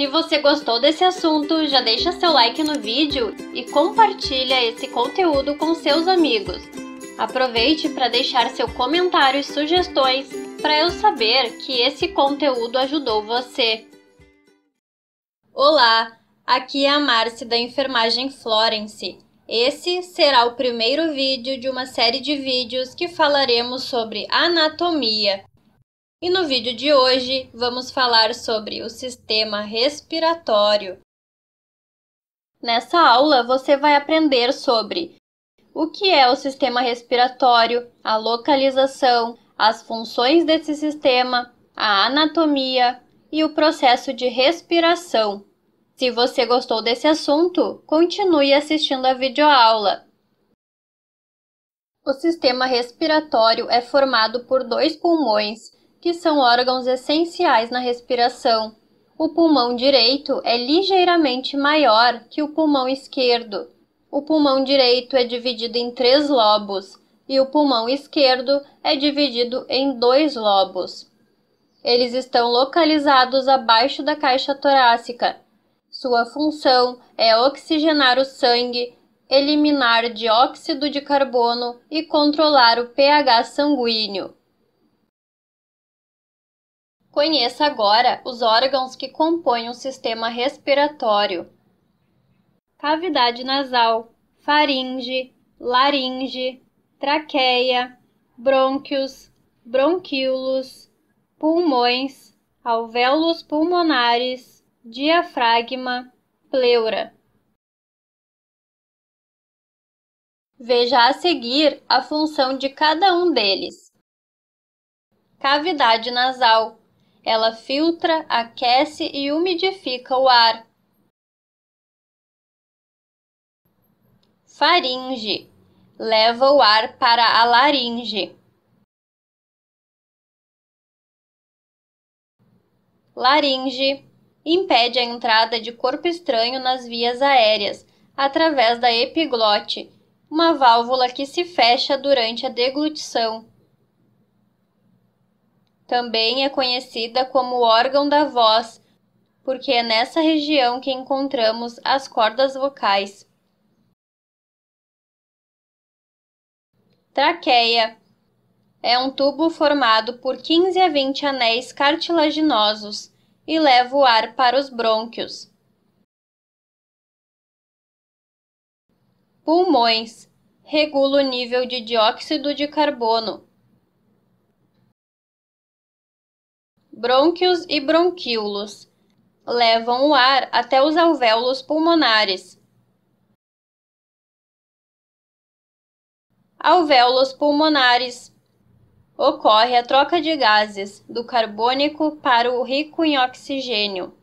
Se você gostou desse assunto, já deixa seu like no vídeo e compartilha esse conteúdo com seus amigos. Aproveite para deixar seu comentário e sugestões para eu saber que esse conteúdo ajudou você. Olá, aqui é a Márcia da Enfermagem Florence. Esse será o primeiro vídeo de uma série de vídeos que falaremos sobre anatomia. E no vídeo de hoje vamos falar sobre o sistema respiratório. Nessa aula você vai aprender sobre o que é o sistema respiratório, a localização, as funções desse sistema, a anatomia e o processo de respiração. Se você gostou desse assunto, continue assistindo a videoaula. O sistema respiratório é formado por dois pulmões que são órgãos essenciais na respiração. O pulmão direito é ligeiramente maior que o pulmão esquerdo. O pulmão direito é dividido em três lobos e o pulmão esquerdo é dividido em dois lobos. Eles estão localizados abaixo da caixa torácica. Sua função é oxigenar o sangue, eliminar dióxido de carbono e controlar o pH sanguíneo. Conheça agora os órgãos que compõem o sistema respiratório: cavidade nasal, faringe, laringe, traqueia, brônquios, bronquíolos, pulmões, alvéolos pulmonares, diafragma, pleura. Veja a seguir a função de cada um deles. Cavidade nasal ela filtra, aquece e umidifica o ar. Faringe leva o ar para a laringe. Laringe impede a entrada de corpo estranho nas vias aéreas através da epiglote, uma válvula que se fecha durante a deglutição. Também é conhecida como órgão da voz, porque é nessa região que encontramos as cordas vocais. Traqueia é um tubo formado por 15 a 20 anéis cartilaginosos e leva o ar para os brônquios. Pulmões regula o nível de dióxido de carbono, brônquios e bronquíolos. Levam o ar até os alvéolos pulmonares. Alvéolos pulmonares. Ocorre a troca de gases do carbônico para o rico em oxigênio.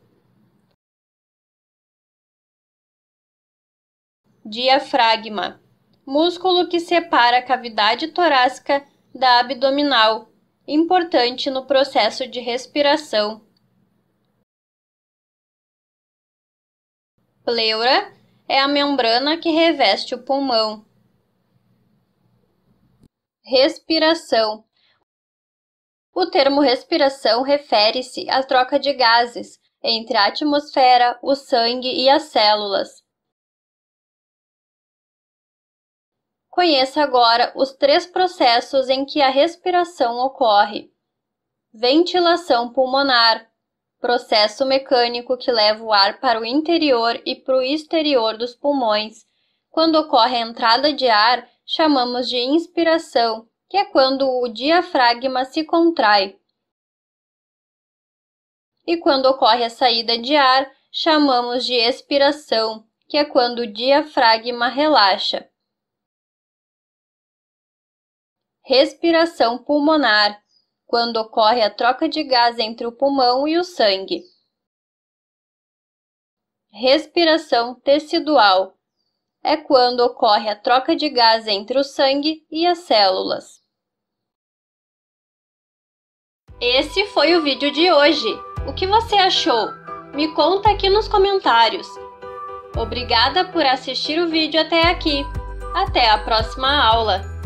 Diafragma músculo que separa a cavidade torácica da abdominal importante no processo de respiração. Pleura é a membrana que reveste o pulmão. Respiração. O termo respiração refere-se à troca de gases entre a atmosfera, o sangue e as células Conheça agora os três processos em que a respiração ocorre: ventilação pulmonar, processo mecânico que leva o ar para o interior e para o exterior dos pulmões. Quando ocorre a entrada de ar, chamamos de inspiração, que é quando o diafragma se contrai. E quando ocorre a saída de ar, chamamos de expiração, que é quando o diafragma relaxa. respiração pulmonar, quando ocorre a troca de gás entre o pulmão e o sangue. Respiração tecidual é quando ocorre a troca de gás entre o sangue e as células. Esse foi o vídeo de hoje. O que você achou? Me conta aqui nos comentários. Obrigada por assistir o vídeo até aqui. Até a próxima aula!